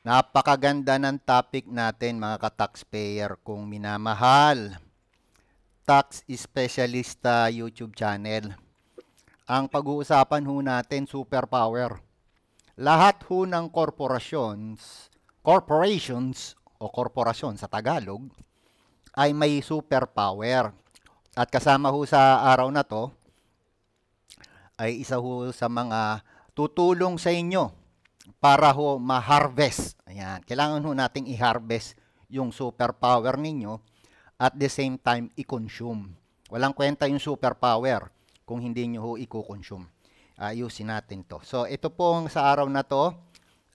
Napakaganda ng topic natin mga ka-taxpayer kung minamahal. Tax Specialista YouTube channel. Ang pag-uusapan ho natin superpower. Lahat ho ng corporations, corporations o korporasyon sa Tagalog ay may superpower. At kasama ho sa araw na to ay isa ho sa mga tutulong sa inyo para ho ma-harvest. Ayan, kailangan ho nating i-harvest yung superpower ninyo at the same time i-consume. Walang kwenta yung superpower kung hindi nyo ho i-consume. Ayusin natin to. So, ito pong sa araw na to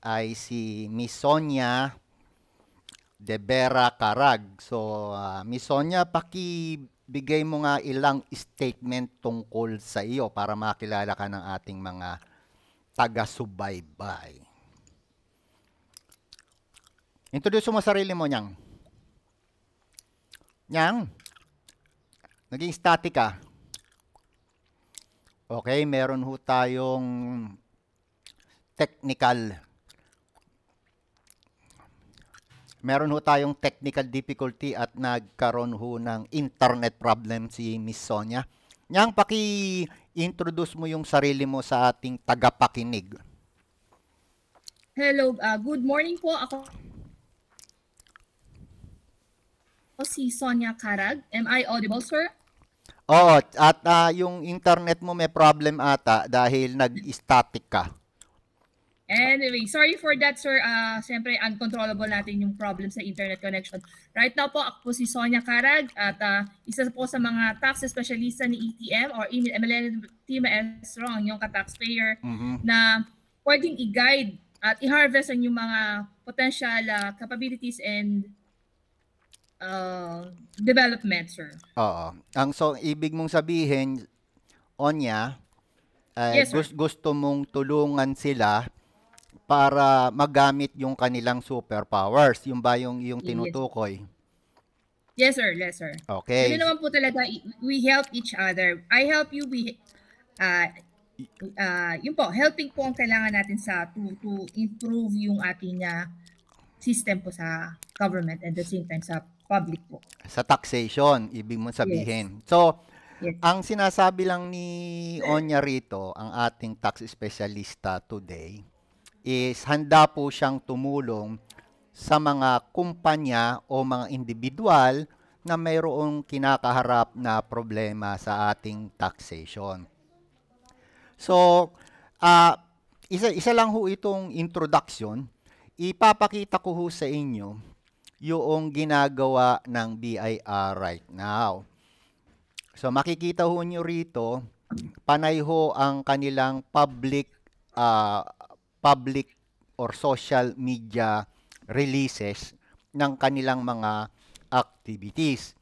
ay si Miss Sonia de Vera Carag. So, uh, Miss Sonia, pakibigay mo nga ilang statement tungkol sa iyo para makilala ka ng ating mga taga-subaybay. Introduce mo sarili mo niyang. Niyang, naging static ka. Okay, meron ho tayong technical meron ho tayong technical difficulty at nagkaroon ho ng internet problem si Miss Sonia. Niyang paki introduce mo yung sarili mo sa ating tagapakinig. Hello, uh, good morning po. Ako o si Sonia Karag. Am I audible, sir? Oo, at uh, yung internet mo may problem ata dahil nag-static ka. Anyway, sorry for that, sir. Uh, Siyempre, uncontrollable natin yung problem sa internet connection. Right now po, ako po si Sonia Karag at uh, isa po sa mga tax specialista ni ETM or email MLN Team Esro, ang yung ka-taxpayer mm-hmm. na pwedeng i-guide at i-harvest ang yung mga potential uh, capabilities and uh, development, sir. Oo. Ang so, ibig mong sabihin, Onya, uh, yes, sir. gusto mong tulungan sila para magamit yung kanilang superpowers. Yung ba yung, yung tinutukoy? Yes, sir. Yes, sir. Okay. Yun naman po talaga, we help each other. I help you, we, uh, uh, yun po, helping po ang kailangan natin sa to, to improve yung ating uh, system po sa government and the same time sa public po. Sa taxation, ibig mo sabihin. Yes. So, yes. ang sinasabi lang ni Onya rito, ang ating tax specialista today, is handa po siyang tumulong sa mga kumpanya o mga individual na mayroong kinakaharap na problema sa ating taxation. So, uh, isa, isa lang ho itong introduction. Ipapakita ko ho sa inyo yung ginagawa ng BIR right now. So, makikita ho nyo rito, panay ho ang kanilang public uh, public or social media releases ng kanilang mga activities.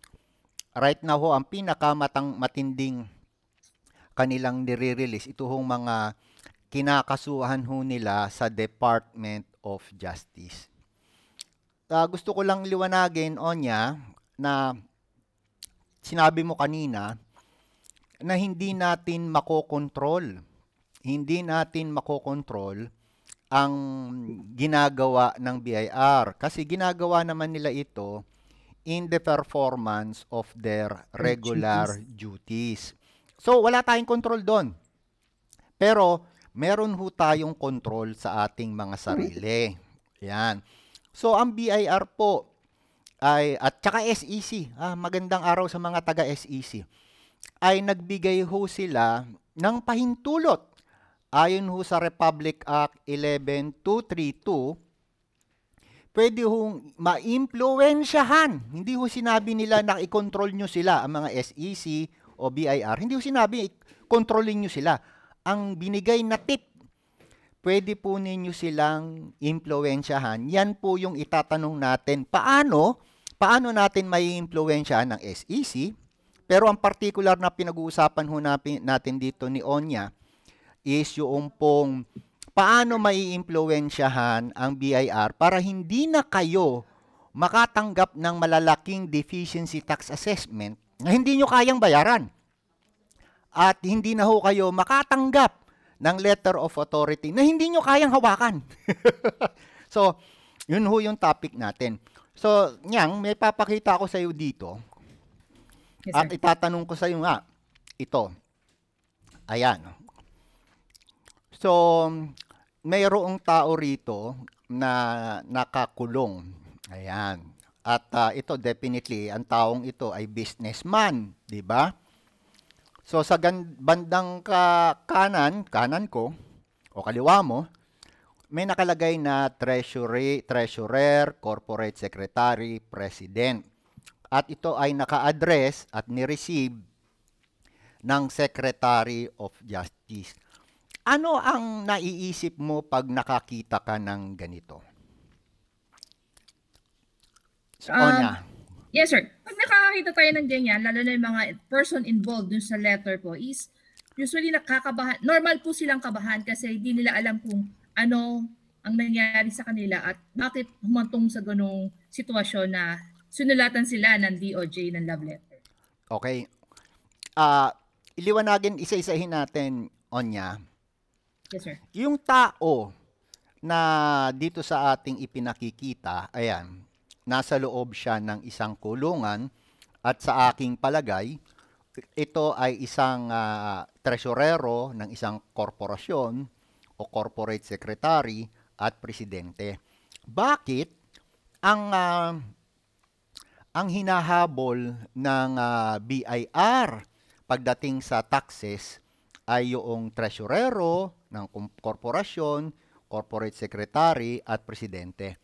Right now ho, ang pinakamatang matinding kanilang nire-release, ito hong mga kinakasuhan ho nila sa Department of Justice. Uh, gusto ko lang liwanagin, Onya, na sinabi mo kanina na hindi natin makokontrol. Hindi natin makokontrol ang ginagawa ng BIR kasi ginagawa naman nila ito in the performance of their regular duties. duties. So wala tayong control doon. Pero meron ho tayong control sa ating mga sarili. Yan. So ang BIR po ay at saka SEC, ah, magandang araw sa mga taga SEC. Ay nagbigay ho sila ng pahintulot ayon ho sa Republic Act 11232, pwede hong maimpluwensyahan. Hindi ho sinabi nila na i-control nyo sila, ang mga SEC o BIR. Hindi ho sinabi, kontrolin nyo sila. Ang binigay na tip, pwede po ninyo silang impluwensyahan. Yan po yung itatanong natin. Paano? Paano natin may impluwensyahan ng SEC? Pero ang particular na pinag-uusapan ho natin dito ni Onya, is yung pong paano maiimpluwensyahan ang BIR para hindi na kayo makatanggap ng malalaking deficiency tax assessment na hindi nyo kayang bayaran. At hindi na ho kayo makatanggap ng letter of authority na hindi nyo kayang hawakan. so, yun ho yung topic natin. So, Nyang, may papakita ako sa iyo dito. Yes, at itatanong ko sa iyo nga, ito. Ayan, So, mayroong tao rito na nakakulong. Ayan. At uh, ito definitely, ang taong ito ay businessman, di ba? So sa bandang ka kanan, kanan ko o kaliwa mo, may nakalagay na treasury, treasurer, corporate secretary, president. At ito ay naka-address at ni-receive ng Secretary of Justice. Ano ang naiisip mo pag nakakita ka ng ganito? So, um, Ona. Yes, sir. Pag nakakita tayo ng ganyan, lalo na yung mga person involved dun sa letter po, is usually nakakabahan. Normal po silang kabahan kasi hindi nila alam kung ano ang nangyari sa kanila at bakit humantong sa ganong sitwasyon na sunulatan sila ng DOJ ng love letter. Okay. Uh, iliwanagin, isa-isahin natin, Onya, sir. Yung tao na dito sa ating ipinakikita, ayan, nasa loob siya ng isang kulungan at sa aking palagay, ito ay isang uh, ah, tresurero ng isang korporasyon o corporate secretary at presidente. Bakit ang uh, ang hinahabol ng uh, ah, BIR pagdating sa taxes ay yung treasurero ng korporasyon, corporate secretary at presidente.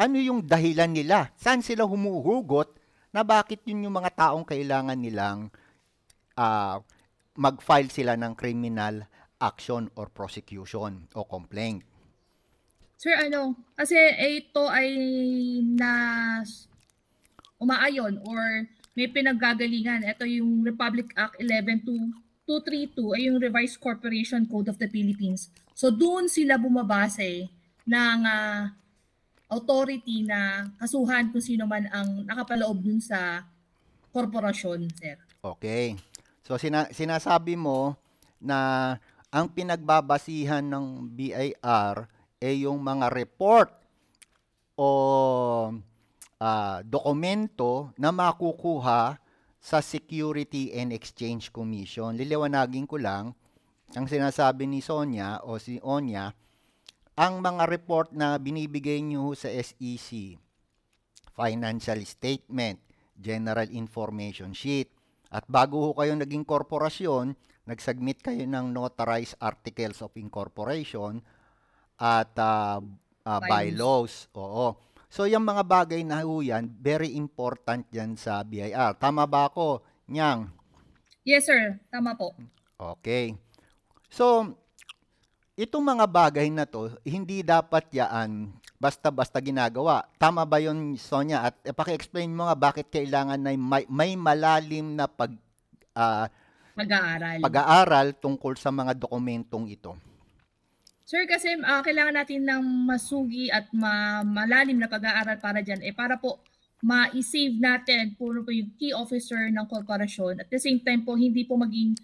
Ano yung dahilan nila? Saan sila humuhugot na bakit yun yung mga taong kailangan nilang uh, mag-file sila ng criminal action or prosecution o complaint? Sir, ano, kasi ito ay na umaayon or may pinaggagalingan. Ito yung Republic Act 112 232 ay yung Revised Corporation Code of the Philippines. So doon sila bumabase ng uh, authority na kasuhan kung sino man ang nakapaloob dun sa korporasyon, sir. Okay. So sina- sinasabi mo na ang pinagbabasihan ng BIR ay yung mga report o uh, dokumento na makukuha sa Security and Exchange Commission. Liliwanagin ko lang, ang sinasabi ni Sonia o si Onya, ang mga report na binibigay nyo sa SEC, financial statement, general information sheet, at bago ho kayo naging korporasyon, nagsubmit kayo ng notarized articles of incorporation at uh, uh, bylaws. Oo. So, yung mga bagay na ho yan, very important yan sa BIR. Tama ba ako, Nyang? Yes, sir. Tama po. Okay. So, itong mga bagay na to, hindi dapat yaan basta-basta ginagawa. Tama ba yon Sonia? At eh, paki-explain mo nga bakit kailangan na may, may malalim na pag, uh, pag-aaral. pag-aaral tungkol sa mga dokumentong ito. Sir, kasi uh, kailangan natin ng masugi at ma- malalim na pag-aaral para dyan. Eh, para po ma-save natin puro ano po yung key officer ng korporasyon. At the same time po, hindi po maging,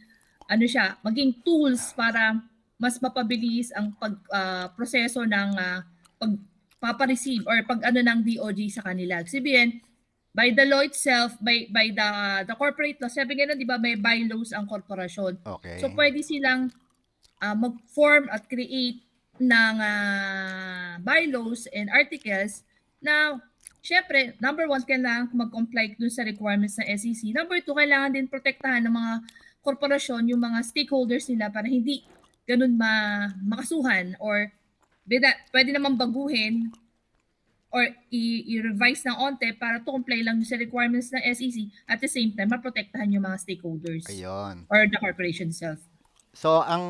ano siya, maging tools para mas mapabilis ang pag, uh, proseso ng uh, pagpapareceive or pag ano ng DOJ sa kanila. CBN, by the law itself, by by the the corporate law, sabi nga di ba may bylaws ang korporasyon. Okay. So pwede silang uh, mag-form at create ng uh, bylaws and articles na syempre, number one, kailangan mag-comply dun sa requirements ng SEC. Number two, kailangan din protektahan ng mga korporasyon yung mga stakeholders nila para hindi ganun ma makasuhan or beda, pwede naman baguhin or i-revise ng onte para to comply lang sa requirements ng SEC at the same time maprotektahan yung mga stakeholders Ayun. or the corporation itself. So, ang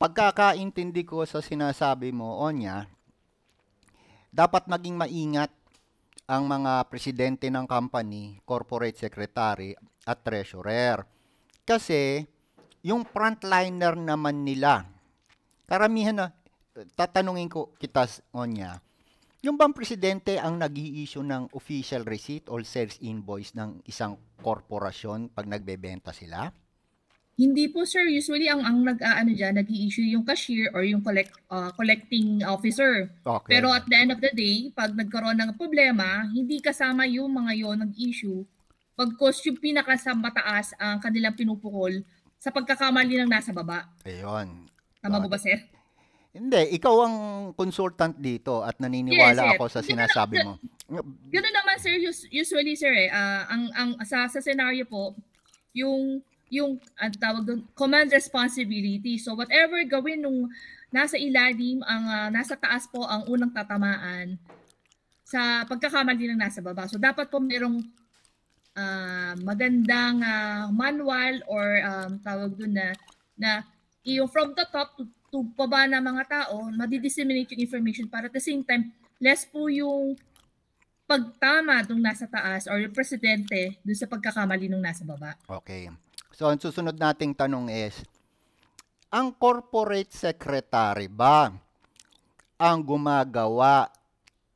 pagkakaintindi ko sa sinasabi mo, Onya, dapat maging maingat ang mga presidente ng company, corporate secretary at treasurer. Kasi, yung frontliner naman nila, karamihan na, tatanungin ko kita, Onya, yung bang presidente ang nag i issue ng official receipt or sales invoice ng isang korporasyon pag nagbebenta sila? Hindi po sir, usually ang ang nag-aano diyan, nag-i-issue yung cashier or yung collect uh, collecting officer. Okay. Pero at the end of the day, pag nagkaroon ng problema, hindi kasama yung mga yon nag-issue. Pag Pagkos yung pinakasamataas ang kanilang pinupukol sa pagkakamali ng nasa baba. Ayun. Tama ba sir? Hindi, ikaw ang consultant dito at naniniwala yes, ako sa sinasabi mo. Ganoon naman sir, usually sir eh, uh, ang ang sa, sa scenario po, yung yung ang tawag doon, command responsibility. So whatever gawin nung nasa ilalim, ang uh, nasa taas po ang unang tatamaan sa pagkakamali ng nasa baba. So dapat po mayroong uh, ah, magandang uh, manual or um, tawag doon na na yung from the top to, to baba na mga tao, madidisseminate yung information para at the same time, less po yung pagtama nung nasa taas or yung presidente doon sa pagkakamali nung nasa baba. Okay. So, ang susunod nating tanong is, ang corporate secretary ba ang gumagawa,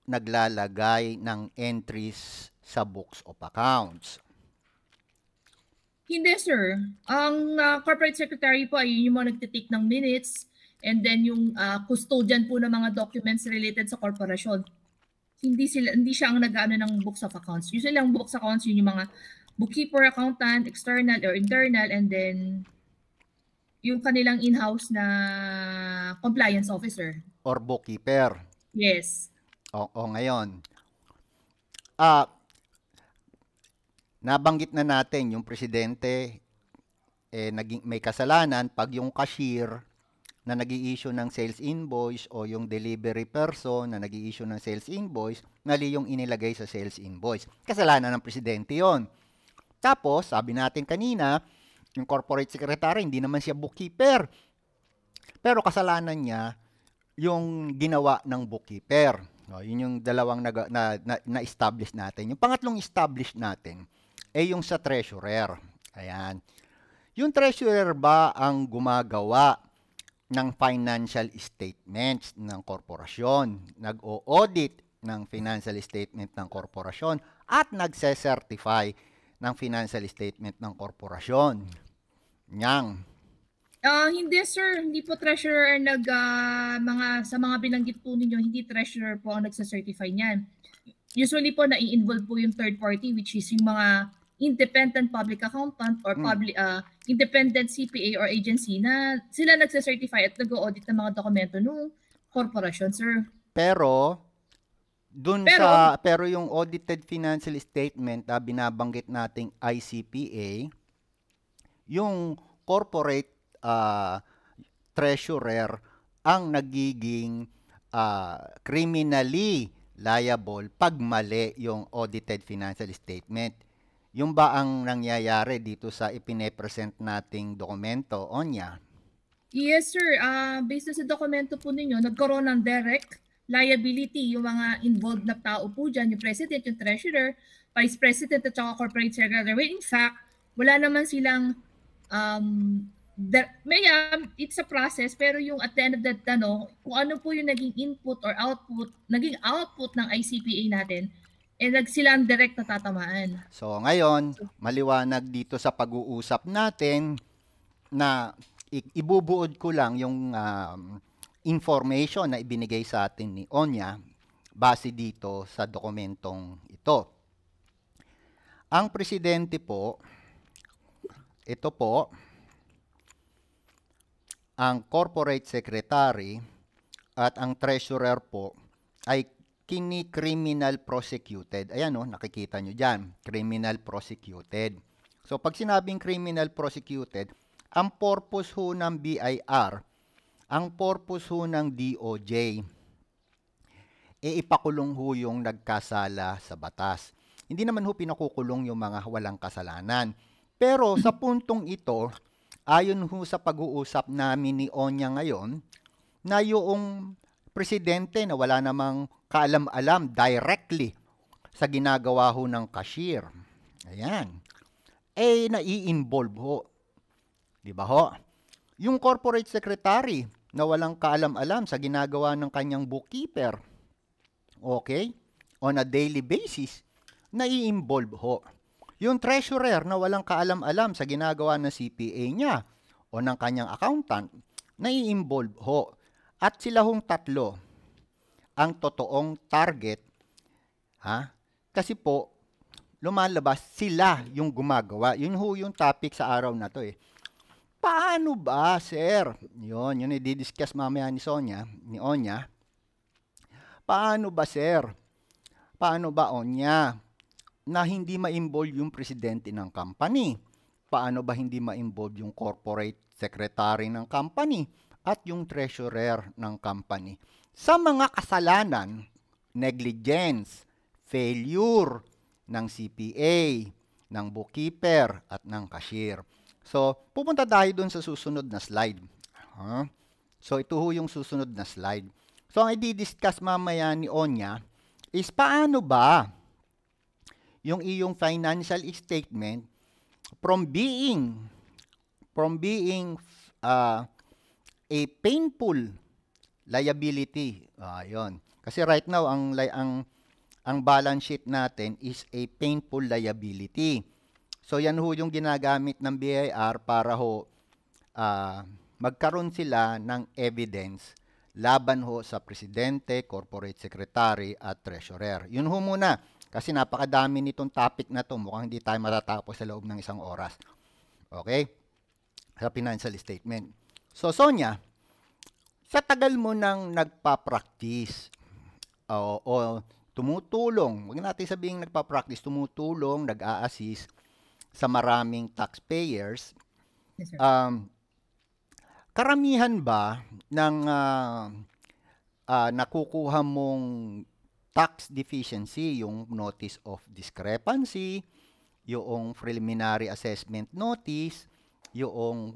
naglalagay ng entries sa books of accounts? Hindi, sir. Ang uh, corporate secretary po ay yung mga nagtitake ng minutes and then yung uh, custodian po ng mga documents related sa corporation. Hindi sila hindi siya ang nag-aano ng books of accounts. Usually ang books of accounts yun yung mga bookkeeper, accountant, external or internal, and then yung kanilang in-house na compliance officer. Or bookkeeper. Yes. Oo, ngayon. Ah, nabanggit na natin yung presidente eh, naging, may kasalanan pag yung cashier na nag issue ng sales invoice o yung delivery person na nag issue ng sales invoice, mali yung inilagay sa sales invoice. Kasalanan ng presidente yon tapos, sabi natin kanina, yung corporate secretary, hindi naman siya bookkeeper. Pero kasalanan niya yung ginawa ng bookkeeper. No, yun yung dalawang na, na, na, na-establish natin. Yung pangatlong establish natin ay yung sa treasurer. Ayan. Yung treasurer ba ang gumagawa ng financial statements ng korporasyon, nag-audit ng financial statement ng korporasyon at nagse-certify ng financial statement ng korporasyon. Nyang. Uh, ah, hindi sir, hindi po treasurer nag uh, mga sa mga binanggit po ninyo, hindi treasurer po ang nagsa-certify niyan. Usually po na-involve po yung third party which is yung mga independent public accountant or hmm. public mm. uh, independent CPA or agency na sila nagsa-certify at nag-audit ng mga dokumento ng korporasyon, sir. Pero doon pero, sa pero yung audited financial statement na binabanggit nating ICPA, yung corporate uh, treasurer ang nagiging uh, criminally liable pag mali yung audited financial statement. Yung ba ang nangyayari dito sa ipinepresent nating dokumento, Onya? Yes, sir. Uh, based sa dokumento po ninyo, nagkaroon ng direct liability yung mga involved na tao po dyan, yung president, yung treasurer, vice president at saka corporate secretary. Well, in fact, wala naman silang um, the, may, um, it's a process pero yung at the end of the ano, kung ano po yung naging input or output, naging output ng ICPA natin, eh nag sila ang direct natatamaan. So ngayon, maliwanag dito sa pag-uusap natin na i- ibubuod ko lang yung um, information na ibinigay sa atin ni Onya base dito sa dokumentong ito. Ang presidente po, ito po, ang corporate secretary at ang treasurer po ay kini-criminal prosecuted. Ayan o, oh, nakikita nyo dyan, criminal prosecuted. So pag sinabing criminal prosecuted, ang purpose ho ng BIR ang purpose ho ng DOJ, e ipakulong ho yung nagkasala sa batas. Hindi naman ho pinakukulong yung mga walang kasalanan. Pero sa puntong ito, ayon ho sa pag-uusap namin ni Onya ngayon, na yung presidente na wala namang kaalam-alam directly sa ginagawa ho ng cashier. Ayan. Eh, nai-involve ho. Di ba ho? Yung corporate secretary, na walang kaalam-alam sa ginagawa ng kanyang bookkeeper, okay, on a daily basis, nai-involve ho. Yung treasurer na walang kaalam-alam sa ginagawa ng CPA niya o ng kanyang accountant, nai-involve ho. At sila hong tatlo ang totoong target, ha? Kasi po, lumalabas sila yung gumagawa. Yun ho yung topic sa araw na to eh Paano ba, sir? Yun, yun i-discuss mamaya ni Sonia, ni Onya. Paano ba, sir? Paano ba, Onya, na hindi ma-involve yung presidente ng company? Paano ba hindi ma-involve yung corporate secretary ng company at yung treasurer ng company? Sa mga kasalanan, negligence, failure ng CPA, ng bookkeeper at ng cashier So, pupunta tayo dun sa susunod na slide. Huh? So, ito ho yung susunod na slide. So, ang i-discuss mamaya ni Onya is paano ba yung iyong financial statement from being from being uh, a painful liability. Uh, Kasi right now ang ang ang balance sheet natin is a painful liability. So yan ho yung ginagamit ng BIR para ho uh, magkaroon sila ng evidence laban ho sa presidente, corporate secretary at treasurer. Yun ho muna kasi napakadami nitong topic na to mukhang hindi tayo matatapos sa loob ng isang oras. Okay? Sa financial statement. So Sonia, sa tagal mo nang nagpa-practice o, o tumutulong, wag natin sabihin nagpa-practice, tumutulong, nag-a-assist sa maraming taxpayers, yes, um, karamihan ba ng uh, uh, nakukuha mong tax deficiency, yung notice of discrepancy, yung preliminary assessment notice, yung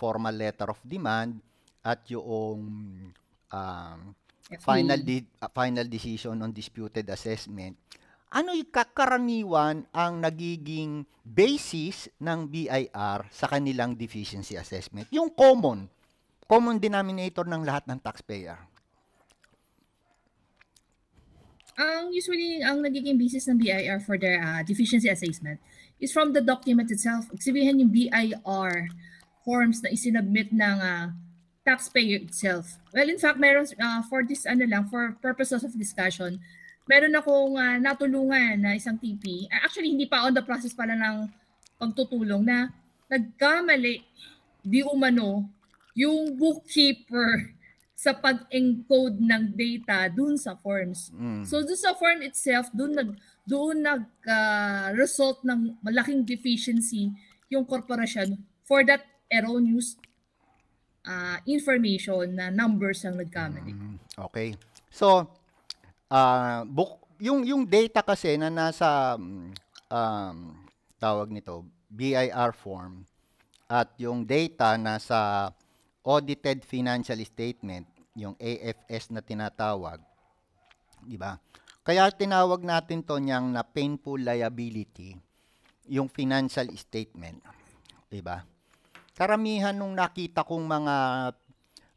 formal letter of demand, at yung uh, final, de- uh, final decision on disputed assessment, ano'y kakaraniwan ang nagiging basis ng BIR sa kanilang deficiency assessment? Yung common, common denominator ng lahat ng taxpayer. Ang usually ang nagiging basis ng BIR for their uh, deficiency assessment is from the document itself. Sabihin yung BIR forms na isinubmit ng uh, taxpayer itself. Well, in fact, meron uh, for this ano lang for purposes of discussion, meron akong uh, natulungan na isang TP. Ah, actually, hindi pa on the process pala ng pagtutulong na nagkamali di umano yung bookkeeper sa pag-encode ng data dun sa forms. Mm. So dun sa form itself, dun nag doon nag uh, result ng malaking deficiency yung corporation for that erroneous uh, information na numbers ang nagkamali. Mm. Okay. So uh, ah, book, yung, yung data kasi na nasa um, tawag nito, BIR form at yung data na sa audited financial statement, yung AFS na tinatawag, di ba? Kaya tinawag natin to niyang na painful liability, yung financial statement, di ba? Karamihan nung nakita kong mga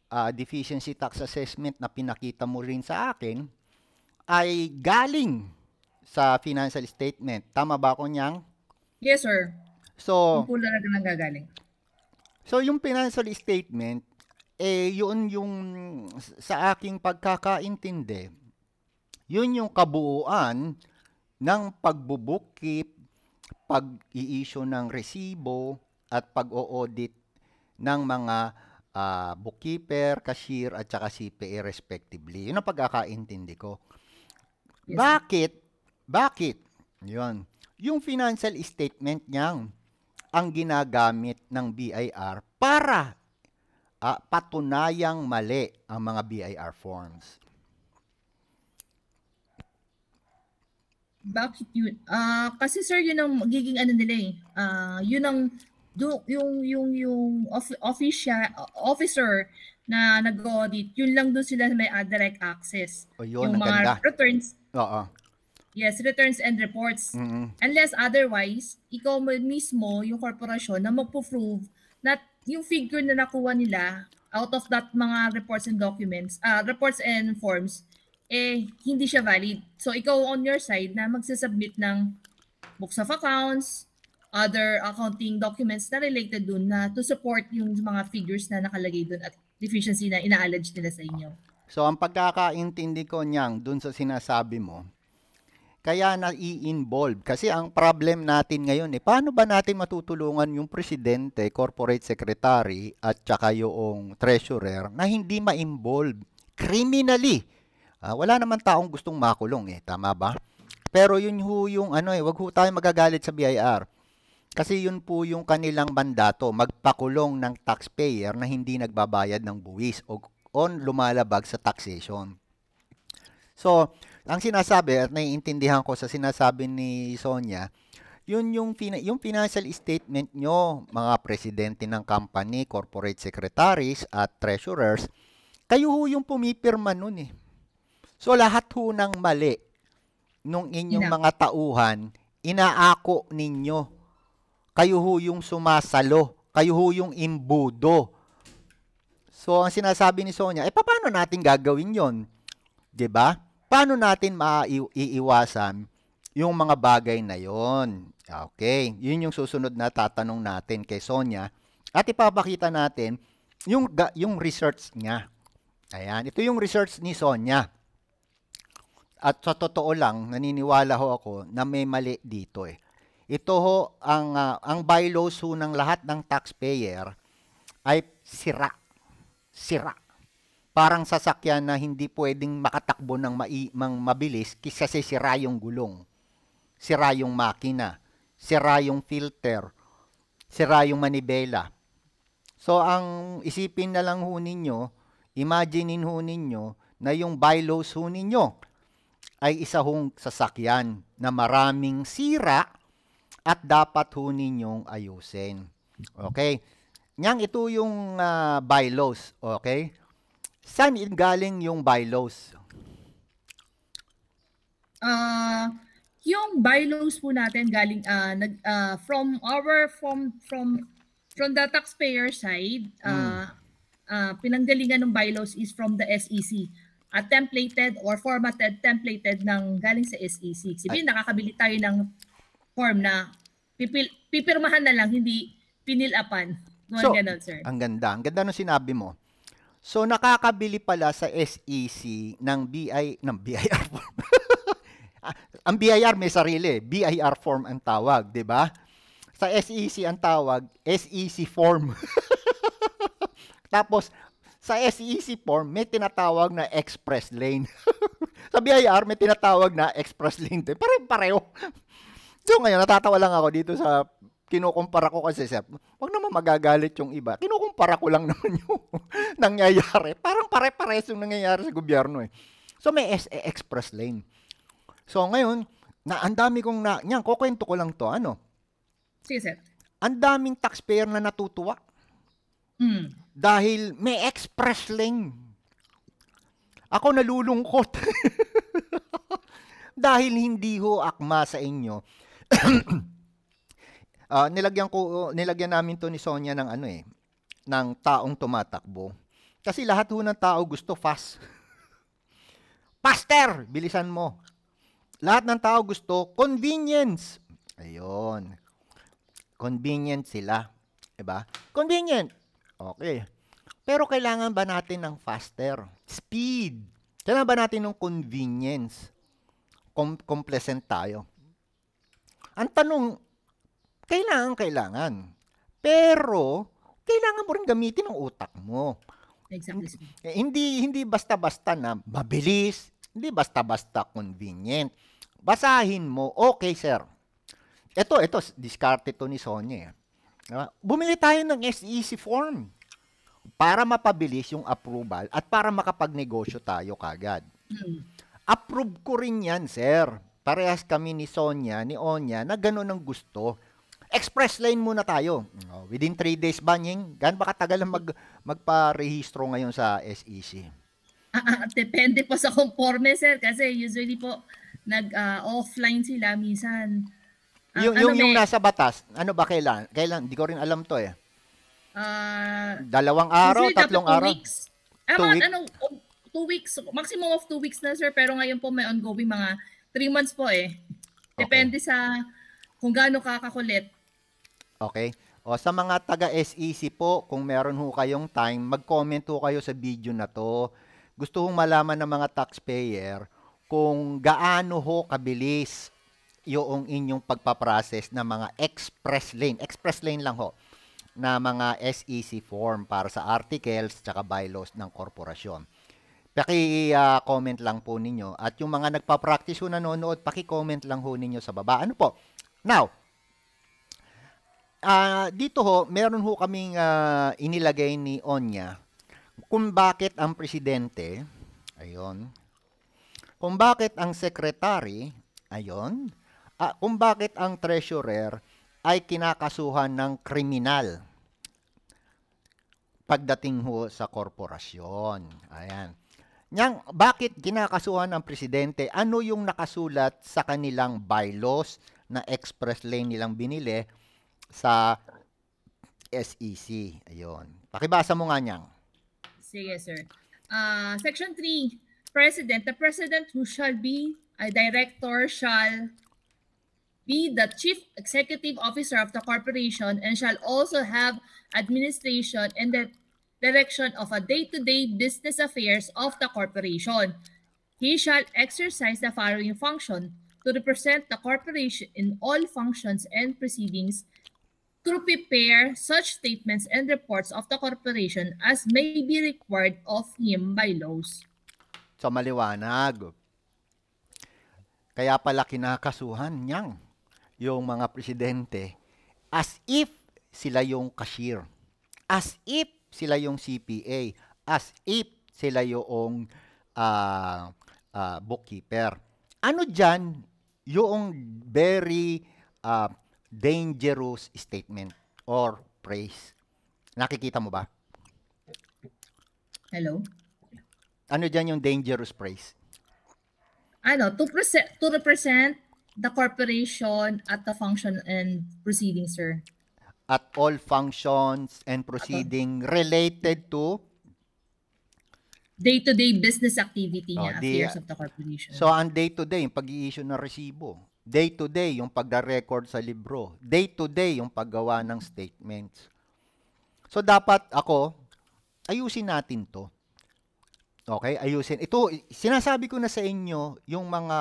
uh, deficiency tax assessment na pinakita mo rin sa akin, ay galing sa financial statement. Tama ba ako niyang? Yes, sir. So, Kung talaga nanggagaling. So, yung financial statement, eh, yun yung sa aking pagkakaintindi, yun yung kabuuan ng pagbubukip, pag-i-issue ng resibo, at pag-o-audit ng mga uh, bookkeeper, cashier, at saka CPA respectively. Yun ang pagkakaintindi ko. Bakit? Bakit? Yun. Yung financial statement niyang ang ginagamit ng BIR para uh, patunayang mali ang mga BIR forms. Bakit yun? Uh, kasi sir, yun ang magiging ano nila eh. Uh, yun ang do, yung yung yung of, official officer na nag-audit, yun lang doon sila may uh, direct access. O yun, yung mga returns Oo. Yes, returns and reports. Mm-hmm. Unless otherwise, ikaw mismo, yung korporasyon, na magpo-prove na yung figure na nakuha nila out of that mga reports and documents, uh, reports and forms, eh, hindi siya valid. So, ikaw on your side na magsasubmit ng books of accounts, other accounting documents na related dun na to support yung mga figures na nakalagay dun at deficiency na ina-allege nila sa inyo. So ang pagkakaintindi ko niyang dun sa sinasabi mo, kaya na i-involve. Kasi ang problem natin ngayon, eh, paano ba natin matutulungan yung presidente, corporate secretary, at saka yung treasurer na hindi ma-involve criminally? Uh, wala naman taong gustong makulong eh, tama ba? Pero yun ho yung ano eh, wag ho tayo magagalit sa BIR. Kasi yun po yung kanilang mandato, magpakulong ng taxpayer na hindi nagbabayad ng buwis o on lumalabag sa taxation. So, ang sinasabi at naiintindihan ko sa sinasabi ni Sonia, yun yung, yung financial statement nyo, mga presidente ng company, corporate secretaries at treasurers, kayo ho yung pumipirma nun eh. So lahat ho ng mali nung inyong mga tauhan, inaako ninyo. Kayo ho yung sumasalo, kayo ho yung imbudo, So, ang sinasabi ni Sonia, eh, paano natin gagawin yon? ba? Diba? Paano natin maiiwasan yung mga bagay na yon? Okay, yun yung susunod na tatanong natin kay Sonia. At ipapakita natin yung, yung research niya. Ayan, ito yung research ni Sonia. At sa totoo lang, naniniwala ho ako na may mali dito eh. Ito ho, ang, uh, ang bylaws ho ng lahat ng taxpayer ay sira sira. Parang sasakyan na hindi pwedeng makatakbo ng mai, mang mabilis kisa sira yung gulong, sira yung makina, sira yung filter, sira yung manibela. So ang isipin na lang ho ninyo, imaginein ho ninyo na yung bylaws ho ninyo ay isa hong sasakyan na maraming sira at dapat ho ninyong ayusin. Okay? Ngang ito yung uh, bylaws, okay? Saan galing yung bylaws? Uh, yung bylaws po natin galing uh, nag uh, from our from from from the taxpayer side, uh, mm. uh, pinanggalingan ng bylaws is from the SEC. A templated or formatted templated ng galing sa SEC. Sabihin, nakakabili tayo ng form na pipil, pipirmahan na lang, hindi pinilapan. Mga so, ganun, sir. Ang ganda. Ang ganda ng sinabi mo. So, nakakabili pala sa SEC ng BI, ng BIR form. ang BIR may sarili. BIR form ang tawag, di ba? Sa SEC ang tawag, SEC form. Tapos, sa SEC form, may tinatawag na express lane. sa BIR, may tinatawag na express lane. Pare-pareho. So ngayon, natatawa lang ako dito sa kinukumpara ko kasi, sir, wag naman magagalit yung iba. Kinukumpara ko lang naman yung nangyayari. Parang pare-pares yung nangyayari sa gobyerno eh. So, may SE eh, Express Lane. So, ngayon, na ang dami kong na, yan, kukwento ko lang to, ano? Sige, sir. Ang daming taxpayer na natutuwa. Hmm. Dahil may express lane. Ako nalulungkot. dahil hindi ho akma sa inyo Uh, nilagyan ko nilagyan namin to ni Sonia ng ano eh ng taong tumatakbo. Kasi lahat ho ng tao gusto fast. Faster, bilisan mo. Lahat ng tao gusto convenience. Ayun. Convenient sila, 'di ba? Convenient. Okay. Pero kailangan ba natin ng faster? Speed. Kailangan ba natin ng convenience? Com- complacent tayo. Ang tanong, kailangan, kailangan. Pero, kailangan mo rin gamitin ang utak mo. Exactly. Hindi, hindi basta-basta na mabilis, hindi basta-basta convenient. Basahin mo, okay sir. Ito, ito, discarte to ni Sonya. Eh. Diba? Bumili tayo ng SEC form para mapabilis yung approval at para makapagnegosyo tayo kagad. Hmm. Approve ko rin yan, sir. Parehas kami ni Sonya, ni Onya, na gano'n ang gusto express lane muna tayo. Oh, within 3 days ba, banning, gan ba katagal ang mag, magpa-rehistro ngayon sa SEC? Uh, depende po sa conforme, sir. Kasi usually po, nag-offline ah, uh, sila minsan. Uh, yung, ano yung, may... yung eh? nasa batas, ano ba kailan? Kailan? Hindi ko rin alam to eh. Uh, Dalawang araw, tatlong araw? Weeks. Ah, two, week? ano, um, two weeks. Maximum of two weeks na, sir. Pero ngayon po may ongoing mga three months po eh. Depende okay. sa kung gaano kakakulit. Okay? O sa mga taga-SEC po, kung meron ho kayong time, mag-comment ho kayo sa video na to. Gusto kong malaman ng mga taxpayer kung gaano ho kabilis yung inyong pagpaprocess ng mga express lane. Express lane lang ho na mga SEC form para sa articles tsaka bylaws ng korporasyon. Paki-comment uh, lang po ninyo at yung mga nagpa-practice ho nanonood, paki-comment lang ho ninyo sa baba. Ano po? Now, uh, dito ho, meron ho kaming uh, inilagay ni Onya kung bakit ang presidente, ayon, kung bakit ang secretary, ayon, uh, ah, kung bakit ang treasurer ay kinakasuhan ng kriminal pagdating ho sa korporasyon. Ayan. Nyang, bakit ginakasuhan ang presidente? Ano yung nakasulat sa kanilang bylaws na express lane nilang binili? sa SEC. Ayun. Pakibasa mo nga niyang. Sige, sir. Uh, section 3, President. The President who shall be a director shall be the chief executive officer of the corporation and shall also have administration and the direction of a day-to-day -day business affairs of the corporation. He shall exercise the following function to represent the corporation in all functions and proceedings to prepare such statements and reports of the corporation as may be required of him by laws. So maliwanag. Kaya pala kinakasuhan niyang yung mga presidente as if sila yung cashier, as if sila yung CPA, as if sila yung uh, uh, bookkeeper. Ano dyan yung very uh, dangerous statement or phrase. Nakikita mo ba? Hello? Ano dyan yung dangerous phrase? Ano, to, present, to represent the corporation at the function and proceedings, sir. At all functions and proceeding Ato. related to day-to-day business activity niya, oh, the, affairs of the corporation. So, ang day-to-day, -day, yung pag-i-issue ng resibo, Day to day, yung pagda-record sa libro. Day to day, yung paggawa ng statements. So, dapat ako, ayusin natin to. Okay, ayusin. Ito, sinasabi ko na sa inyo yung mga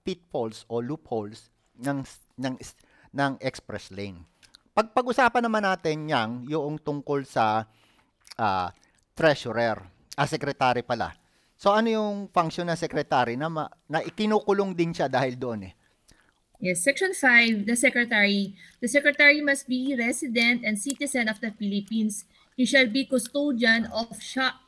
pitfalls o loopholes ng, ng, ng express lane. Pagpag-usapan naman natin yang yung tungkol sa uh, treasurer, ah, secretary pala. So, ano yung function ng secretary na, ma, na ikinukulong din siya dahil doon eh. Yes, Section 5, the Secretary. The Secretary must be resident and citizen of the Philippines. He shall be custodian of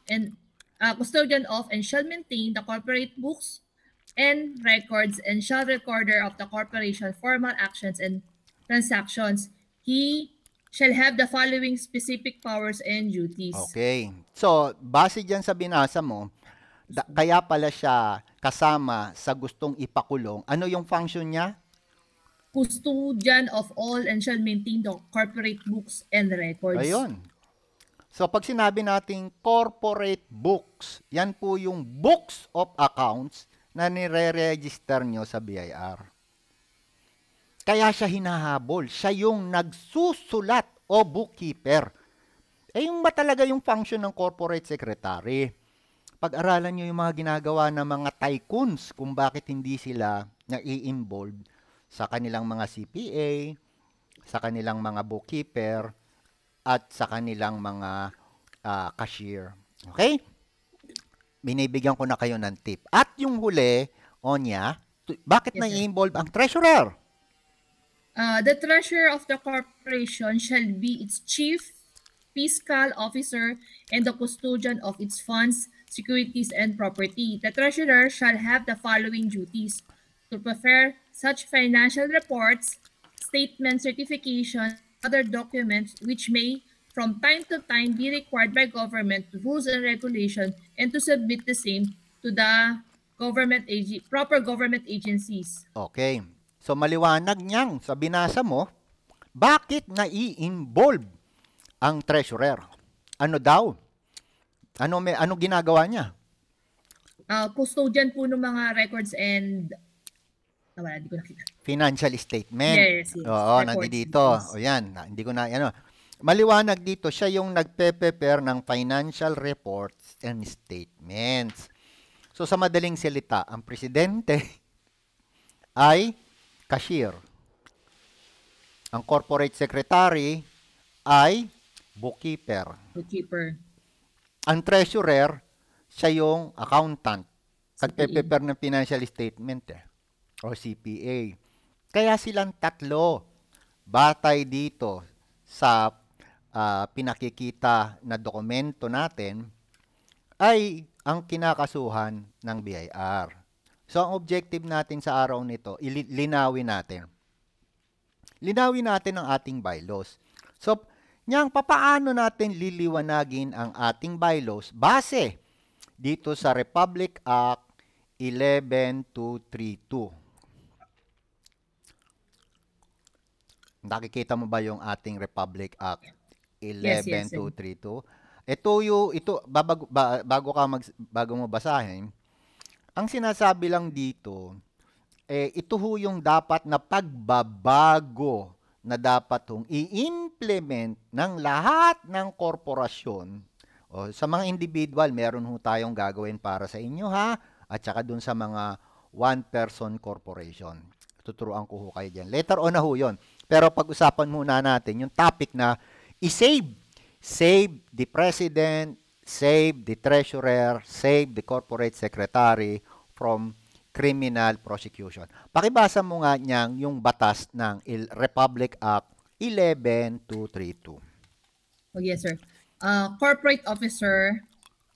and uh, custodian of and shall maintain the corporate books and records and shall recorder of the corporation formal actions and transactions. He shall have the following specific powers and duties. Okay. So, base dyan sa binasa mo, da- kaya pala siya kasama sa gustong ipakulong. Ano yung function niya? custodian of all and shall maintain the corporate books and records. Ayun. So pag sinabi nating corporate books, yan po yung books of accounts na nire-register nyo sa BIR. Kaya siya hinahabol. Siya yung nagsusulat o bookkeeper. Eh yung ba talaga yung function ng corporate secretary? Pag-aralan nyo yung mga ginagawa ng mga tycoons kung bakit hindi sila na i-involve sa kanilang mga CPA, sa kanilang mga bookkeeper, at sa kanilang mga uh, cashier. Okay? Binibigyan ko na kayo ng tip. At yung huli, Onya, bakit yes, na-involve ang treasurer? Uh, the treasurer of the corporation shall be its chief fiscal officer and the custodian of its funds, securities, and property. The treasurer shall have the following duties. To prepare such financial reports, statement certification, other documents which may from time to time be required by government rules and regulation and to submit the same to the government ag- proper government agencies. Okay. So maliwanag niyang sa binasa mo, bakit nai-involve ang treasurer? Ano daw? Ano may ano ginagawa niya? Uh, custodian po ng mga records and Nawala, hindi ko nakita. Financial statement. Yes, yes. Oo, nandito. O yan, hindi ko na, ano. Maliwanag dito, siya yung nagpe-prepare ng financial reports and statements. So sa madaling salita, ang presidente ay cashier. Ang corporate secretary ay bookkeeper. Bookkeeper. Ang treasurer, siya yung accountant. E. Nagpe-prepare ng financial statement eh o CPA. Kaya silang tatlo batay dito sa uh, pinakikita na dokumento natin ay ang kinakasuhan ng BIR. So ang objective natin sa araw nito, linawin natin. Linawin natin ang ating bylaws. So niyang papaano natin liliwanagin ang ating bylaws base dito sa Republic Act 11232. Nakikita mo ba yung ating Republic Act 11232? Yes, yes, ito yung ito bago, bago ka mag, bago mo basahin, ang sinasabi lang dito eh ito ho yung dapat na pagbabago na dapat hong i-implement ng lahat ng korporasyon o sa mga individual meron ho tayong gagawin para sa inyo ha at saka dun sa mga one person corporation. Tuturuan ko ho kayo diyan. Later on na ho 'yon. Pero pag-usapan muna natin yung topic na i-save. Save the president, save the treasurer, save the corporate secretary from criminal prosecution. Pakibasa mo nga niyang yung batas ng Republic Act 11232. Oh, yes, sir. Uh, corporate officer,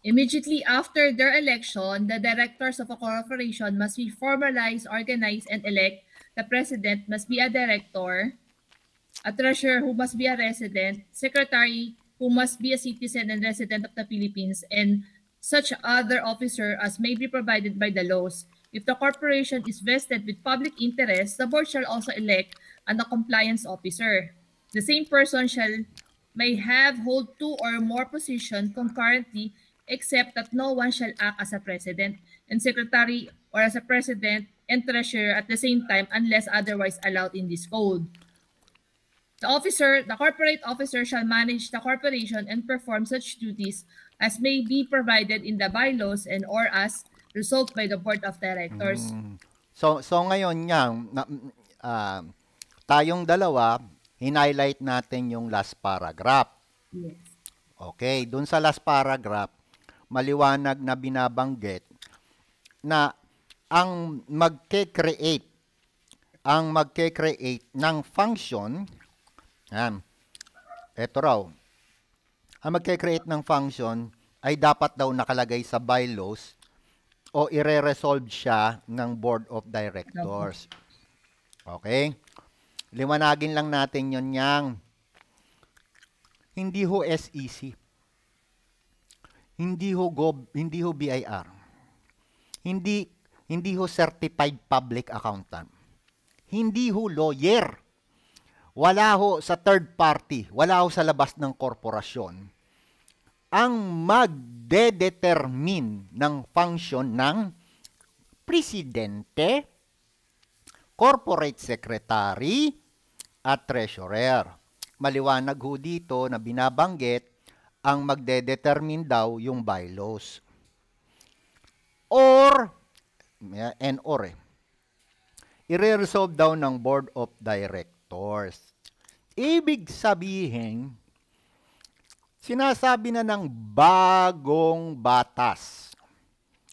immediately after their election, the directors of a corporation must be formalized, organized, and elect. The president must be a director a treasurer who must be a resident, secretary who must be a citizen and resident of the Philippines, and such other officer as may be provided by the laws. If the corporation is vested with public interest, the board shall also elect an a compliance officer. The same person shall may have hold two or more positions concurrently except that no one shall act as a president and secretary or as a president and treasurer at the same time unless otherwise allowed in this code. The officer, the corporate officer shall manage the corporation and perform such duties as may be provided in the bylaws and or as resolved by the board of directors. Mm. So so ngayon nga uh, tayong dalawa hinighlight natin yung last paragraph. Yes. Okay, dun sa last paragraph maliwanag na binabanggit na ang magke-create ang magke-create ng function yan. Ito raw. Ang magkakreate ng function ay dapat daw nakalagay sa bylaws o ire-resolve siya ng board of directors. Okay? Limanagin lang natin yon yang. Hindi ho SEC. Hindi ho gov, hindi ho BIR. Hindi hindi ho certified public accountant. Hindi ho lawyer wala ho sa third party, wala ho sa labas ng korporasyon, ang magdedetermine ng function ng presidente, corporate secretary, at treasurer. Maliwanag ho dito na binabanggit ang magdedetermine daw yung bylaws. Or, and or eh, i-resolve daw ng board of directors factors. Ibig sabihin, sinasabi na ng bagong batas.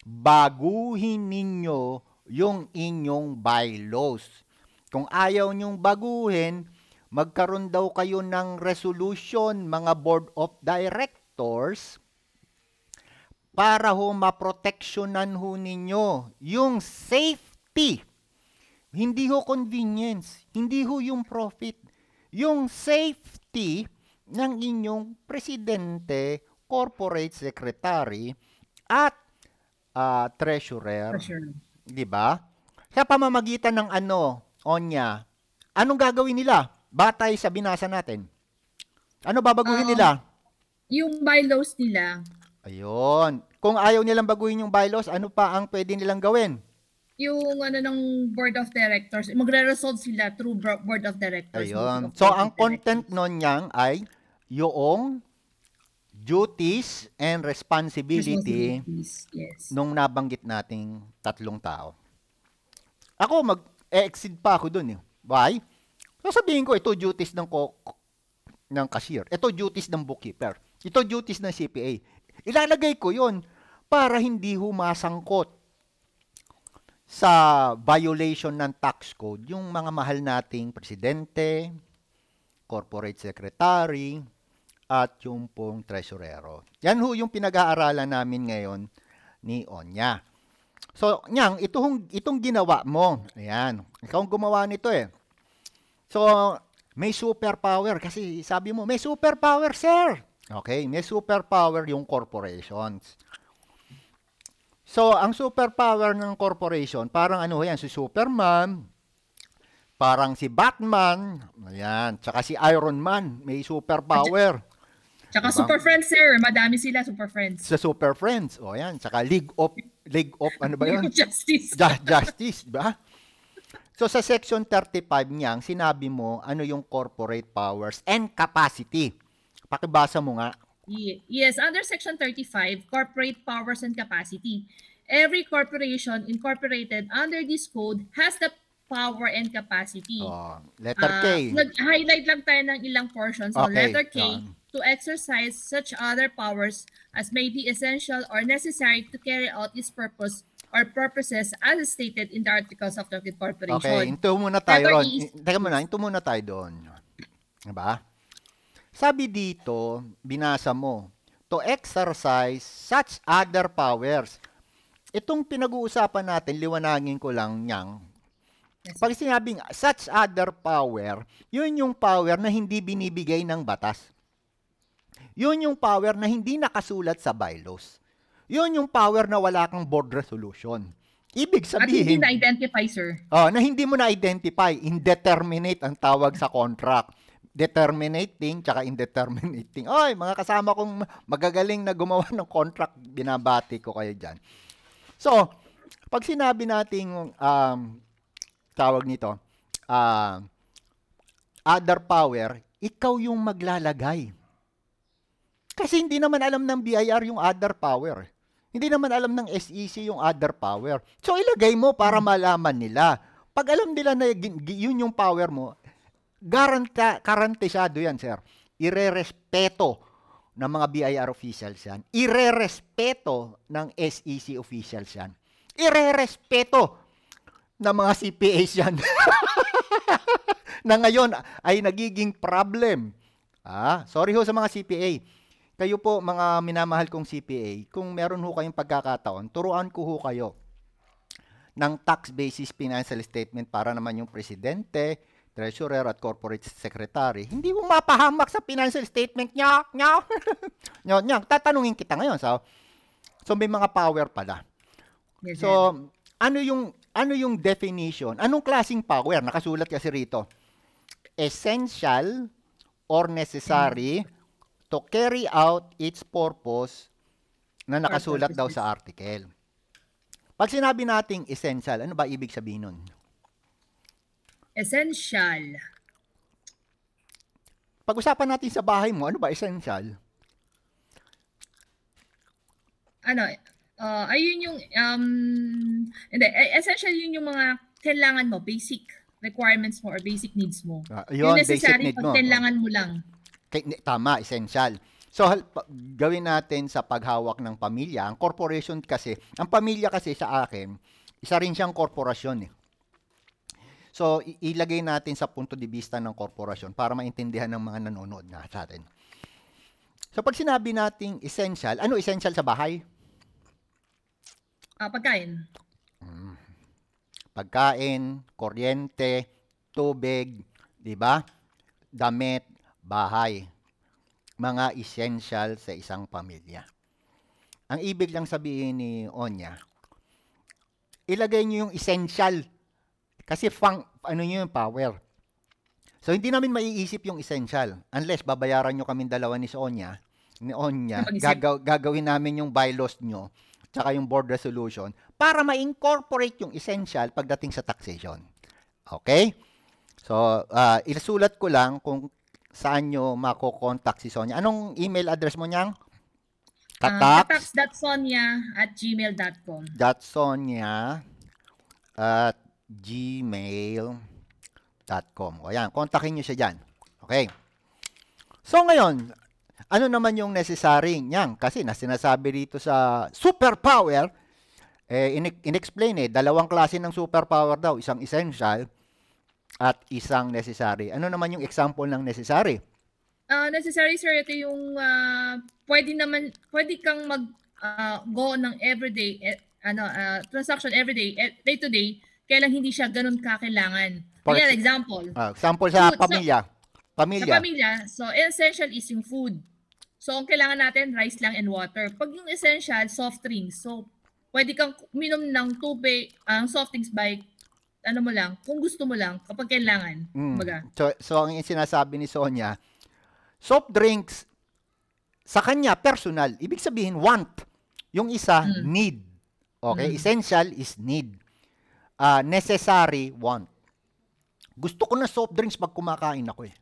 Baguhin ninyo yung inyong bylaws. Kung ayaw nyong baguhin, magkaroon daw kayo ng resolution mga board of directors para ho maproteksyonan ho ninyo yung safety hindi ho convenience, hindi ho yung profit. Yung safety ng inyong presidente, corporate secretary, at uh, treasurer. Treasurer. Di ba? Sa pamamagitan ng ano, Onya, anong gagawin nila? Batay sa binasa natin. Ano babaguhin uh, nila? Yung bylaws nila. Ayun. Kung ayaw nilang baguhin yung bylaws, ano pa ang pwede nilang gawin? yung ano ng board of directors. Magre-resolve sila through board of directors. Ayun. Of so, ang content nun niyang ay yung duties and responsibility, responsibilities, yes. nung nabanggit nating tatlong tao. Ako, mag-exceed pa ako dun. Eh. Why? Sasabihin ko, ito duties ng, ko, ng cashier. Ito duties ng bookkeeper. Ito duties ng CPA. Ilalagay ko yon para hindi humasangkot sa violation ng tax code, yung mga mahal nating presidente, corporate secretary, at yung pong treasurero. Yan ho yung pinag-aaralan namin ngayon ni Onya. So, nyang, itong, itong ginawa mo, ayan, ikaw ang gumawa nito eh. So, may superpower kasi sabi mo, may superpower, sir. Okay, may superpower yung corporations. So, ang superpower ng corporation, parang ano yan, si Superman, parang si Batman, ayan, tsaka si Iron Man, may superpower. Tsaka diba? Super Friends, sir. Madami sila, Super Friends. Sa Super Friends, o ayan. Tsaka League of, League of, ano ba yun? Justice. Ju- Justice, ba? Diba? So, sa section 35 niya, sinabi mo, ano yung corporate powers and capacity. Pakibasa mo nga. Yes, under Section 35, Corporate Powers and Capacity. Every corporation incorporated under this code has the power and capacity. Oh, letter uh, K. Nag-highlight lang tayo ng ilang portions. So, okay. letter K, oh. to exercise such other powers as may be essential or necessary to carry out its purpose or purposes as stated in the articles of the corporation. Okay, into muna tayo Letter ron. Is... E. Teka muna, into muna tayo doon. Diba? Sabi dito, binasa mo, to exercise such other powers. Itong pinag-uusapan natin, liwanagin ko lang niyang. Pag sinabing such other power, yun yung power na hindi binibigay ng batas. Yun yung power na hindi nakasulat sa bylaws. Yun yung power na wala kang board resolution. Ibig sabihin... At hindi na-identify, sir. Oh, na hindi mo na-identify. Indeterminate ang tawag sa contract determinating tsaka indeterminating. Oy, mga kasama kong magagaling na gumawa ng contract, binabati ko kayo dyan. So, pag sinabi nating um, tawag nito, uh, other power, ikaw yung maglalagay. Kasi hindi naman alam ng BIR yung other power. Hindi naman alam ng SEC yung other power. So, ilagay mo para malaman nila. Pag alam nila na yun yung power mo, Garanta, karantisado yan, sir. Irerespeto ng mga BIR officials yan. Irerespeto ng SEC officials yan. Irerespeto ng mga CPAs yan. na ngayon ay nagiging problem. Ah, sorry ho sa mga CPA. Kayo po mga minamahal kong CPA, kung meron ho kayong pagkakataon, turuan ko ho kayo ng tax basis financial statement para naman yung presidente, treasurer at corporate secretary, hindi mo mapahamak sa financial statement niya. Niya. niya, niya. Tatanungin kita ngayon. So, so may mga power pala. so, ano yung ano yung definition? Anong klasing power? Nakasulat kasi rito. Essential or necessary hmm. to carry out its purpose na nakasulat daw sa article. Pag sinabi nating essential, ano ba ibig sabihin nun? Essential. Pag-usapan natin sa bahay mo, ano ba essential? Ano, uh, ayun yung, um, hindi, e, essential yun yung mga kailangan mo, basic requirements mo or basic needs mo. Uh, ah, yun, yung necessary basic need mo. kailangan mo lang. Tama, essential. So, gawin natin sa paghawak ng pamilya. Ang corporation kasi, ang pamilya kasi sa akin, isa rin siyang korporasyon eh. So, ilagay natin sa punto de vista ng korporasyon para maintindihan ng mga nanonood na sa atin. So, pag sinabi nating essential, ano essential sa bahay? Ah, pagkain. Mm. Pagkain, kuryente, tubig, di ba? Damit, bahay. Mga essential sa isang pamilya. Ang ibig lang sabihin ni Onya, ilagay niyo yung essential kasi funk, ano nyo yung power. So, hindi namin maiisip yung essential. Unless, babayaran nyo kami dalawa ni Sonia, ni Onya, gagaw, gagawin namin yung bylaws nyo, tsaka yung board resolution, para ma-incorporate yung essential pagdating sa taxation. Okay? So, uh, ah, isulat ko lang kung saan nyo makokontakt si Sonia. Anong email address mo niyang? Kataks. Uh, kataks.sonia at gmail.com Sonia at gmail.com. O yan, kontakin nyo siya dyan. Okay. So ngayon, ano naman yung necessary niyan? Kasi na sinasabi dito sa superpower, eh, in- in eh, dalawang klase ng superpower daw, isang essential at isang necessary. Ano naman yung example ng necessary? Uh, necessary sir, ito yung uh, pwede naman, pwede kang mag uh, go ng everyday, eh, ano, uh, transaction everyday, eh, day to day kailang hindi siya ganun kakailangan. For example. Uh, example sa food. pamilya. So, pamilya. Sa pamilya. So, essential is yung food. So, ang kailangan natin, rice lang and water. Pag yung essential, soft drinks. So, pwede kang minom ng tubig, ang uh, soft drinks by ano mo lang, kung gusto mo lang, kapag kailangan. Mm. So, so, ang sinasabi ni Sonia, soft drinks, sa kanya, personal. Ibig sabihin, want. Yung isa, mm. need. Okay? Mm. Essential is need uh, necessary want. Gusto ko na soft drinks pag kumakain ako eh.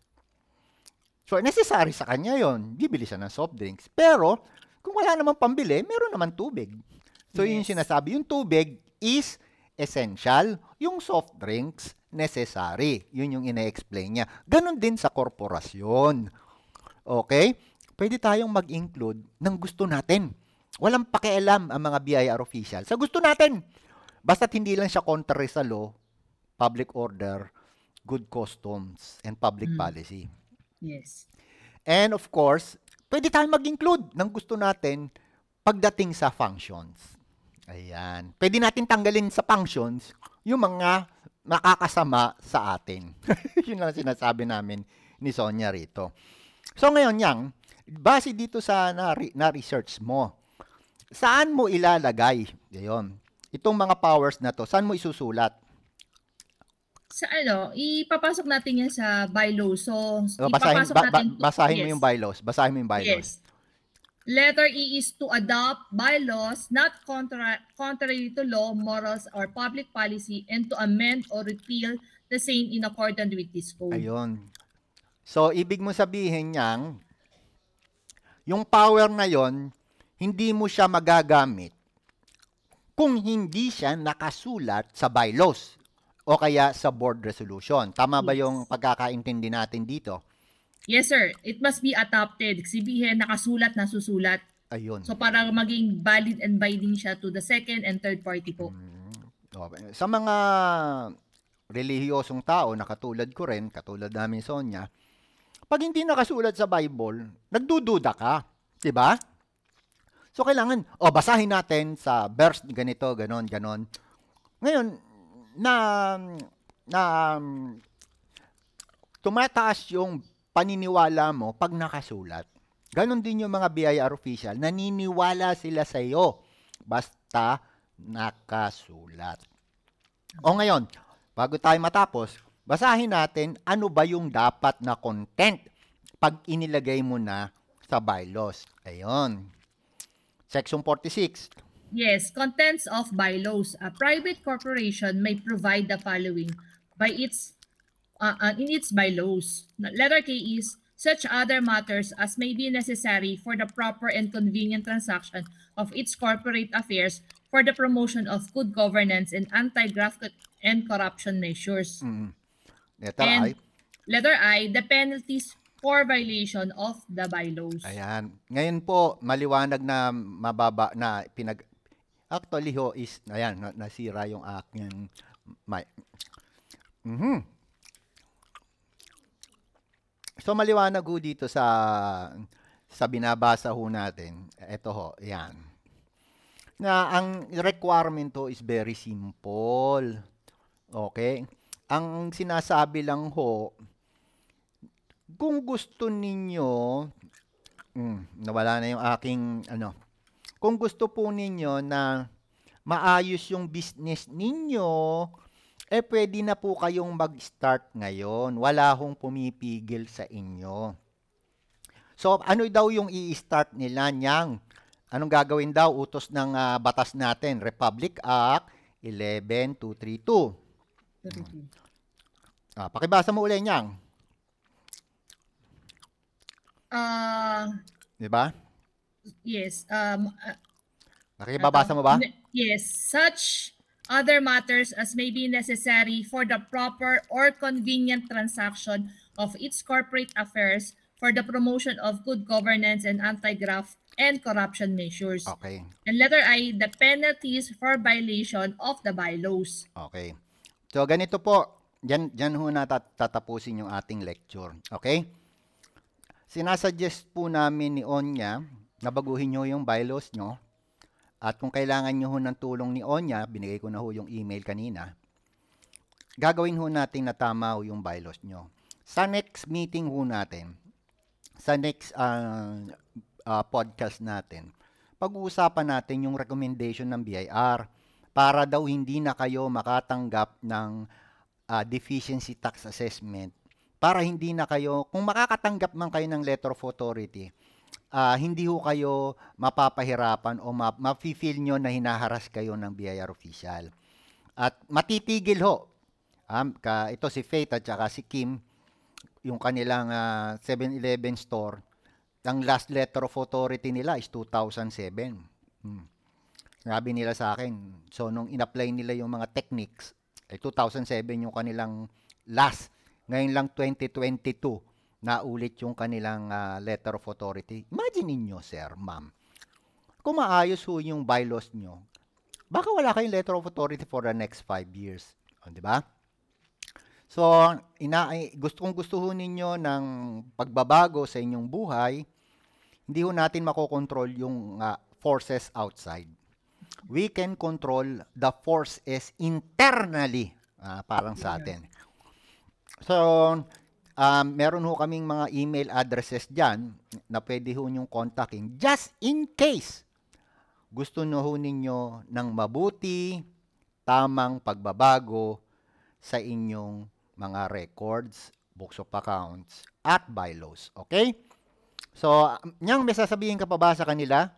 So, necessary sa kanya yon Bibili siya ng soft drinks. Pero, kung wala naman pambili, meron naman tubig. So, yes. yun yung sinasabi. Yung tubig is essential. Yung soft drinks, necessary. Yun yung ina-explain niya. Ganon din sa korporasyon. Okay? Pwede tayong mag-include ng gusto natin. Walang pakialam ang mga BIR official sa gusto natin. Basta't hindi lang siya contrary sa law, public order, good customs, and public mm. policy. Yes. And of course, pwede tayong mag-include ng gusto natin pagdating sa functions. Ayan. Pwede natin tanggalin sa functions yung mga nakakasama sa atin. Yun lang sinasabi namin ni Sonia rito. So ngayon yang, base dito sa na-research mo, saan mo ilalagay? Ayun itong mga powers na to, saan mo isusulat? Sa ano, ipapasok natin yan sa bylaws. So, so oh, basahin, ipapasok ba, ba, basahin yes. mo yung bylaws. Basahin mo yung bylaws. Yes. Letter E is to adopt bylaws not contra- contrary to law, morals, or public policy and to amend or repeal the same in accordance with this code. Ayun. So, ibig mo sabihin niyang, yung power na yon, hindi mo siya magagamit kung hindi siya nakasulat sa bylaws o kaya sa board resolution. Tama ba yung pagkakaintindi natin dito? Yes, sir. It must be adopted. Sabihin, nakasulat, nasusulat. Ayun. So para maging valid and binding siya to the second and third party po. Mm. Okay. Sa mga relihiyosong tao na katulad ko rin, katulad namin Sonya, pag hindi nakasulat sa Bible, nagdududa ka. 'Di ba? So, kailangan, oh, basahin natin sa verse ganito, ganon, ganon. Ngayon, na, na, um, tumataas yung paniniwala mo pag nakasulat. Ganon din yung mga BIR official. Naniniwala sila sa iyo basta nakasulat. O ngayon, bago tayo matapos, basahin natin ano ba yung dapat na content pag inilagay mo na sa bylaws. Ayon, Section 46. Yes, contents of bylaws. A private corporation may provide the following by its uh, uh in its bylaws. Letter K is such other matters as may be necessary for the proper and convenient transaction of its corporate affairs for the promotion of good governance and anti-graft and corruption measures. Mm. Letter and I. Letter I, the penalties for violation of the bylaws. Ayan. Ngayon po, maliwanag na mababa na pinag... Actually ho is, ayan, nasira yung aking mic. Mm-hmm. So maliwanag ho dito sa sa binabasa ho natin. Ito ho, ayan. Na ang requirement ho is very simple. Okay? Ang sinasabi lang ho, kung gusto ninyo, mm, nawala na yung aking, ano, kung gusto po ninyo na maayos yung business ninyo, eh pwede na po kayong mag-start ngayon. Wala hong pumipigil sa inyo. So ano daw yung i-start nila niyang? Anong gagawin daw utos ng uh, batas natin? Republic Act 11232. Ah, pakibasa mo uli niyang uh, 'di ba? Yes. Um uh, ah, Nakibabasa mo ba? Um, yes, such other matters as may be necessary for the proper or convenient transaction of its corporate affairs for the promotion of good governance and anti-graft and corruption measures. Okay. And letter I, the penalties for violation of the bylaws. Okay. So ganito po, yan, yan ho na tatapusin yung ating lecture. Okay? sinasuggest po namin ni Onya na baguhin nyo yung bylaws nyo. At kung kailangan nyo ho ng tulong ni Onya, binigay ko na ho yung email kanina, gagawin ho natin na tama ho yung bylaws nyo. Sa next meeting ho natin, sa next uh, uh, podcast natin, pag-uusapan natin yung recommendation ng BIR para daw hindi na kayo makatanggap ng uh, deficiency tax assessment para hindi na kayo, kung makakatanggap man kayo ng letter of authority, uh, hindi ho kayo mapapahirapan o ma- mafe-feel nyo na hinaharas kayo ng BIR official. At matitigil ho. Um, ka, ito si Faith at saka si Kim, yung kanilang uh, ah, 7-Eleven store, ang last letter of authority nila is 2007. Hmm. Sabi nila sa akin, so nung in-apply nila yung mga techniques, ay 2007 yung kanilang last ngayon lang 2022 na ulit yung kanilang uh, letter of authority. Imagine niyo, sir, ma'am. Kung maayos ho yung bylaws nyo, baka wala kayong letter of authority for the next 5 years. O, di ba? So, ina gusto kong gusto ho ninyo ng pagbabago sa inyong buhay, hindi ho natin makokontrol yung uh, forces outside. We can control the forces internally, uh, parang sa atin. So, um, meron ho kaming mga email addresses dyan na pwede ho nyong contacting just in case gusto nyo ho ninyo ng mabuti, tamang pagbabago sa inyong mga records, books of accounts, at bylaws. Okay? So, niyang may sasabihin ka pa ba sa kanila?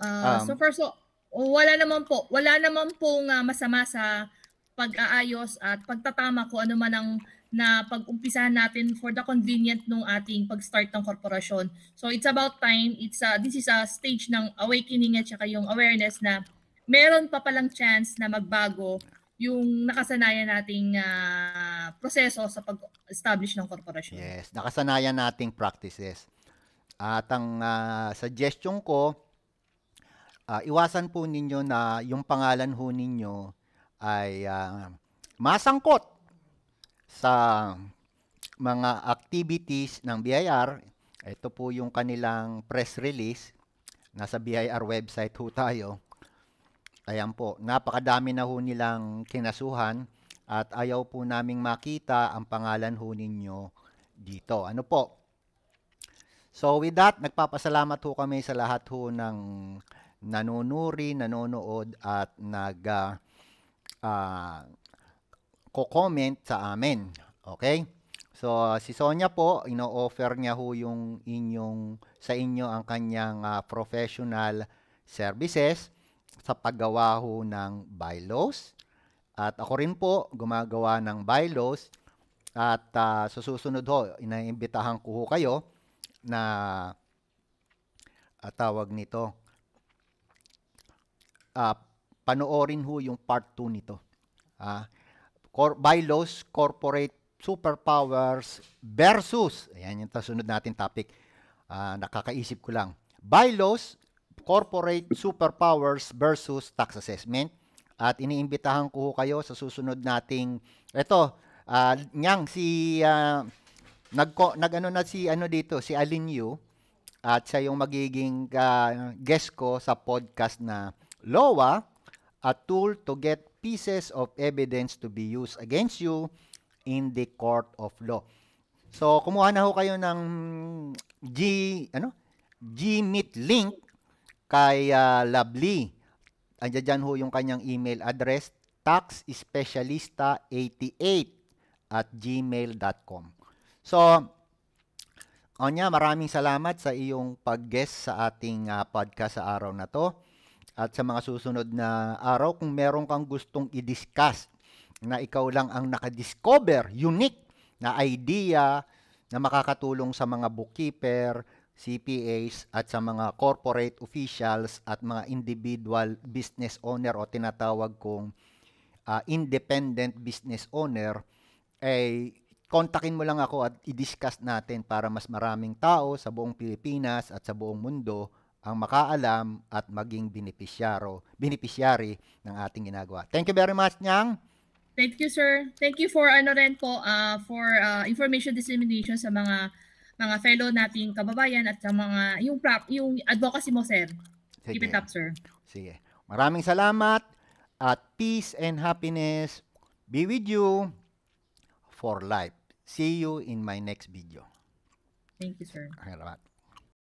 Uh, um, so far, so, wala naman po. Wala naman pong uh, masama sa pag-aayos at pagtatama ko ano man ang na pag-umpisahan natin for the convenient ng ating pag-start ng korporasyon. So it's about time, it's a, uh, this is a stage ng awakening at saka yung awareness na meron pa palang chance na magbago yung nakasanayan nating uh, proseso sa pag-establish ng korporasyon. Yes, nakasanayan nating practices. At ang uh, suggestion ko, uh, iwasan po ninyo na yung pangalan ho ninyo ay uh, masangkot sa mga activities ng BIR. Ito po yung kanilang press release. Nasa BIR website ho tayo. Ayan po, napakadami na ho nilang kinasuhan at ayaw po naming makita ang pangalan ho ninyo dito. Ano po? So with that, nagpapasalamat ho kami sa lahat ho ng nanonuri, nanonood at nag uh, uh, ah, ko-comment sa amin. Okay? So, ah, si Sonia po, ino-offer niya ho yung inyong, sa inyo ang kanyang uh, professional services sa paggawa ho ng bylaws. At ako rin po, gumagawa ng bylaws. At uh, susunod ho, inaimbitahan ko ho kayo na uh, tawag nito, uh, panoorin ho yung part 2 nito. Ah, cor- bylaws, corporate superpowers versus, ayan yung tasunod natin topic, ah, nakakaisip ko lang. Bylaws, corporate superpowers versus tax assessment. At iniimbitahan ko kayo sa susunod nating, eto, ah, nyang si uh, nagko nagano na si ano dito si Alin Yu at siya yung magiging uh, guest ko sa podcast na Lowa a tool to get pieces of evidence to be used against you in the court of law. So, kumuha na ho kayo ng G, ano? Gmeet link kay uh, Lovely. Andiyan dyan ho yung kanyang email address, taxspecialista88 at gmail.com. So, Onya, maraming salamat sa iyong pag-guest sa ating uh, podcast sa araw na to at sa mga susunod na araw kung meron kang gustong i-discuss na ikaw lang ang nakadiscover, unique na idea na makakatulong sa mga bookkeeper, CPAs at sa mga corporate officials at mga individual business owner o tinatawag kong uh, independent business owner, eh, kontakin mo lang ako at i-discuss natin para mas maraming tao sa buong Pilipinas at sa buong mundo ang makaalam at maging benepisyaro, beneficiary ng ating ginagawa. Thank you very much, Nyang. Thank you, sir. Thank you for ano rin po uh, for uh, information dissemination sa mga mga fellow nating kababayan at sa mga yung prop, yung advocacy mo, sir. Sige. Keep it up, sir. Sige. Maraming salamat at peace and happiness be with you for life. See you in my next video. Thank you, sir. Salamat.